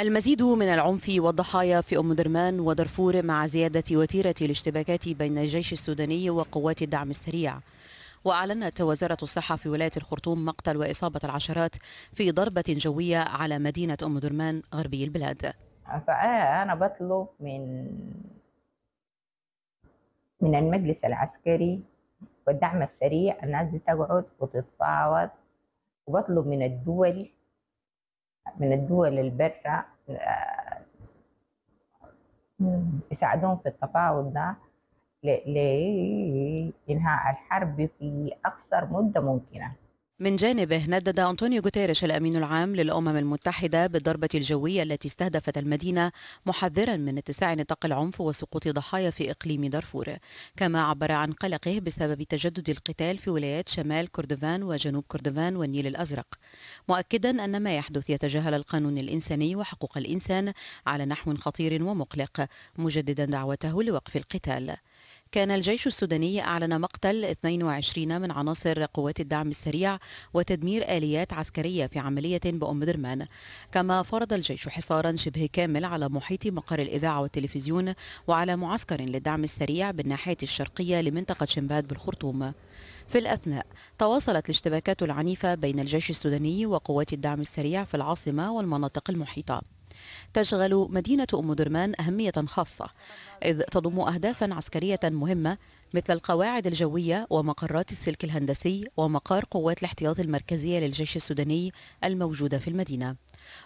المزيد من العنف والضحايا في أم درمان ودرفور مع زيادة وتيرة الاشتباكات بين الجيش السوداني وقوات الدعم السريع وأعلنت وزارة الصحة في ولاية الخرطوم مقتل وإصابة العشرات في ضربة جوية على مدينة أم درمان غربي البلاد فأنا بطلب من من المجلس العسكري والدعم السريع الناس تقعد وتتفاوض وبطلب من الدول من الدول البرة آه، يساعدون في التفاوض ده لإنهاء الحرب في أقصر مدة ممكنة من جانبه ندد أنطونيو غوتيريش الأمين العام للأمم المتحدة بالضربة الجوية التي استهدفت المدينة محذرا من اتساع نطاق العنف وسقوط ضحايا في إقليم دارفور كما عبر عن قلقه بسبب تجدد القتال في ولايات شمال كردفان وجنوب كردفان والنيل الأزرق مؤكدا أن ما يحدث يتجاهل القانون الإنساني وحقوق الإنسان على نحو خطير ومقلق مجددا دعوته لوقف القتال كان الجيش السوداني أعلن مقتل 22 من عناصر قوات الدعم السريع وتدمير آليات عسكرية في عملية بأم درمان كما فرض الجيش حصارا شبه كامل على محيط مقر الإذاعة والتلفزيون وعلى معسكر للدعم السريع بالناحية الشرقية لمنطقة شمباد بالخرطوم في الأثناء تواصلت الاشتباكات العنيفة بين الجيش السوداني وقوات الدعم السريع في العاصمة والمناطق المحيطة تشغل مدينة أم درمان أهمية خاصة إذ تضم أهدافا عسكرية مهمة مثل القواعد الجوية ومقرات السلك الهندسي ومقار قوات الاحتياط المركزية للجيش السوداني الموجودة في المدينة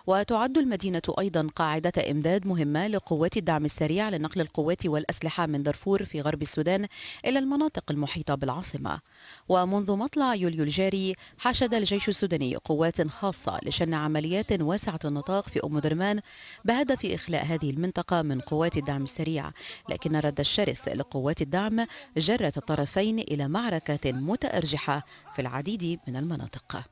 وتعد المدينة أيضا قاعدة إمداد مهمة لقوات الدعم السريع لنقل القوات والأسلحة من دارفور في غرب السودان إلى المناطق المحيطة بالعاصمة ومنذ مطلع يوليو الجاري حشد الجيش السوداني قوات خاصة لشن عمليات واسعة النطاق في أم درمان بهدف إخلاء هذه المنطقة من قوات الدعم السريع لكن الرد الشرس لقوات الدعم جرت الطرفين إلى معركة متأرجحة في العديد من المناطق